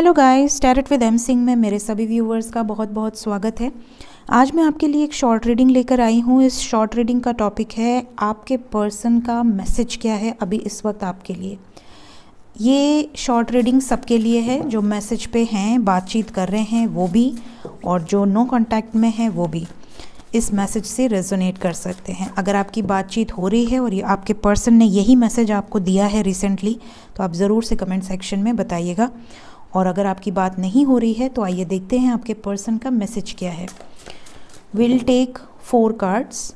hello guys tarot with M Singh में मेरे सभी व्यूवर्स का बहुत बहुत स्वागत है आज मैं आपके लिए एक शॉर्ट रीडिंग लेकर आई हूँ इस शॉर्ट रीडिंग का टॉपिक है आपके पर्सन का मैसेज क्या है अभी इस वक्त आपके लिए ये शॉर्ट रीडिंग सबके लिए है जो मैसेज पे हैं बातचीत कर रहे हैं वो भी और जो नो कॉन्टैक्ट में हैं वो भी इस मैसेज से रेजोनेट कर सकते हैं अगर आपकी बातचीत हो रही है और ये आपके पर्सन ने यही मैसेज आपको दिया है रिसेंटली तो आप ज़रूर से कमेंट सेक्शन में बताइएगा और अगर आपकी बात नहीं हो रही है तो आइए देखते हैं आपके पर्सन का मैसेज क्या है विल टेक फोर कार्ड्स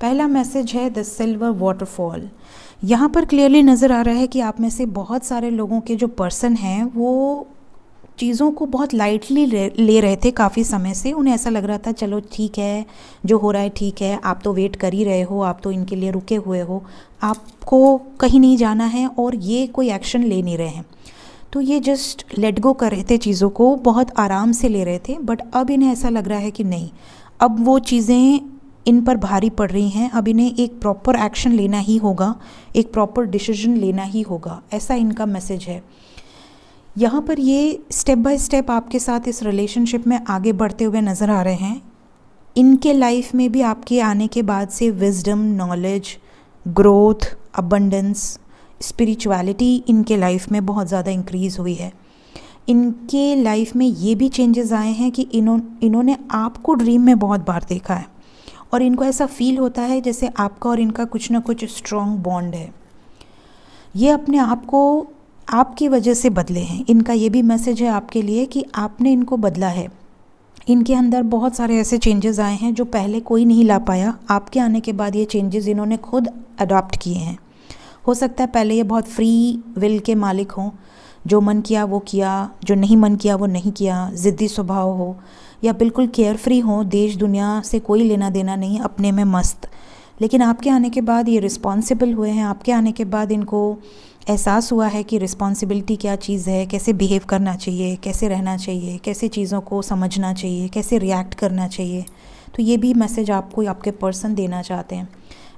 पहला मैसेज है द सिल्वर वाटरफॉल यहाँ पर क्लियरली नज़र आ रहा है कि आप में से बहुत सारे लोगों के जो पर्सन हैं वो चीज़ों को बहुत लाइटली ले रहे थे काफ़ी समय से उन्हें ऐसा लग रहा था चलो ठीक है जो हो रहा है ठीक है आप तो वेट कर ही रहे हो आप तो इनके लिए रुके हुए हो आपको कहीं नहीं जाना है और ये कोई एक्शन ले नहीं रहे हैं तो ये जस्ट लेट गो कर रहे थे चीज़ों को बहुत आराम से ले रहे थे बट अब इन्हें ऐसा लग रहा है कि नहीं अब वो चीज़ें इन पर भारी पड़ रही हैं अब इन्हें एक प्रॉपर एक्शन लेना ही होगा एक प्रॉपर डिसीजन लेना ही होगा ऐसा इनका मैसेज है यहाँ पर ये स्टेप बाय स्टेप आपके साथ इस रिलेशनशिप में आगे बढ़ते हुए नज़र आ रहे हैं इनके लाइफ में भी आपके आने के बाद से wisdom knowledge growth abundance spirituality इनके लाइफ में बहुत ज़्यादा इंक्रीज़ हुई है इनके लाइफ में ये भी चेंजेस आए हैं कि इन्हों इन्होंने आपको ड्रीम में बहुत बार देखा है और इनको ऐसा फील होता है जैसे आपका और इनका कुछ ना कुछ स्ट्रॉन्ग बॉन्ड है ये अपने आप को आपकी वजह से बदले हैं इनका ये भी मैसेज है आपके लिए कि आपने इनको बदला है इनके अंदर बहुत सारे ऐसे चेंजेस आए हैं जो पहले कोई नहीं ला पाया आपके आने के बाद ये चेंजेस इन्होंने खुद अडॉप्ट किए हैं हो सकता है पहले ये बहुत फ्री विल के मालिक हों जो मन किया वो किया जो नहीं मन किया वो नहीं किया ज़िद्दी स्वभाव हो या बिल्कुल केयर फ्री हों देश दुनिया से कोई लेना देना नहीं अपने में मस्त लेकिन आपके आने के बाद ये रिस्पॉन्सिबल हुए हैं आपके आने के बाद इनको एहसास हुआ है कि रिस्पॉन्सिबिलिटी क्या चीज़ है कैसे बिहेव करना चाहिए कैसे रहना चाहिए कैसे चीज़ों को समझना चाहिए कैसे रिएक्ट करना चाहिए तो ये भी मैसेज आपको आपके पर्सन देना चाहते हैं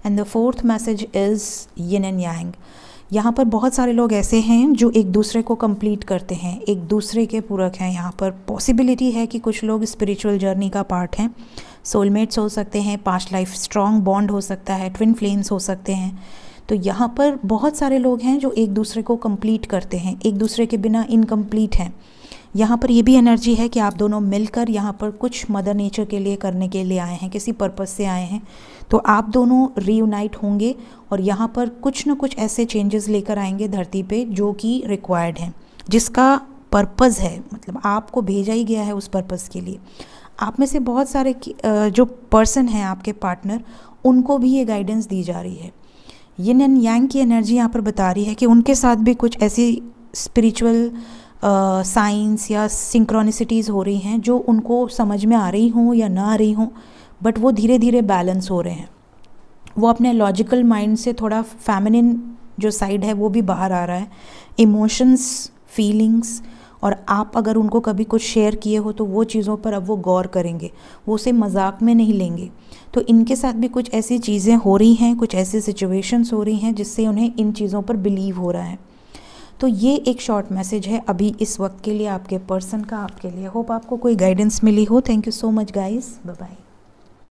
and the fourth message is yin and yang यहाँ पर बहुत सारे लोग ऐसे हैं जो एक दूसरे को कंप्लीट करते हैं एक दूसरे के पूरक हैं यहाँ पर पॉसिबिलिटी है कि कुछ लोग स्पिरिचुअल जर्नी का पार्ट हैं सोलमेट्स हो सकते हैं पास्ट लाइफ स्ट्रॉन्ग बॉन्ड हो सकता है ट्विन फ्लेम्स हो सकते हैं तो यहाँ पर बहुत सारे लोग हैं जो एक दूसरे को कंप्लीट करते हैं एक दूसरे के बिना इनकम्प्लीट हैं यहाँ पर यह भी एनर्जी है कि आप दोनों मिलकर यहाँ पर कुछ मदर नेचर के लिए करने के लिए आए हैं किसी पर्पज़ से आए हैं तो आप दोनों रीयूनाइट होंगे और यहाँ पर कुछ ना कुछ ऐसे चेंजेस लेकर आएंगे धरती पे जो कि रिक्वायर्ड हैं जिसका पर्पज़ है मतलब आपको भेजा ही गया है उस पर्पज़ के लिए आप में से बहुत सारे जो पर्सन हैं आपके पार्टनर उनको भी ये गाइडेंस दी जा रही है यिन एंड यांग की एनर्जी यहाँ पर बता रही है कि उनके साथ भी कुछ ऐसी स्पिरिचुअल साइंस या सिंक्रोनिसिटीज़ हो रही हैं जो उनको समझ में आ रही हों या ना आ रही हों बट वो धीरे धीरे बैलेंस हो रहे हैं वो अपने लॉजिकल माइंड से थोड़ा फैमिनिन जो साइड है वो भी बाहर आ रहा है इमोशंस फीलिंग्स और आप अगर उनको कभी कुछ शेयर किए हो तो वो चीज़ों पर अब वो गौर करेंगे वो उसे मजाक में नहीं लेंगे तो इनके साथ भी कुछ ऐसी चीज़ें हो रही हैं कुछ ऐसी सिचुएशंस हो रही हैं जिससे उन्हें इन चीज़ों पर बिलीव हो रहा है तो ये एक शॉर्ट मैसेज है अभी इस वक्त के लिए आपके पर्सन का आपके लिए होप आपको कोई गाइडेंस मिली हो thank you so much guys bye bye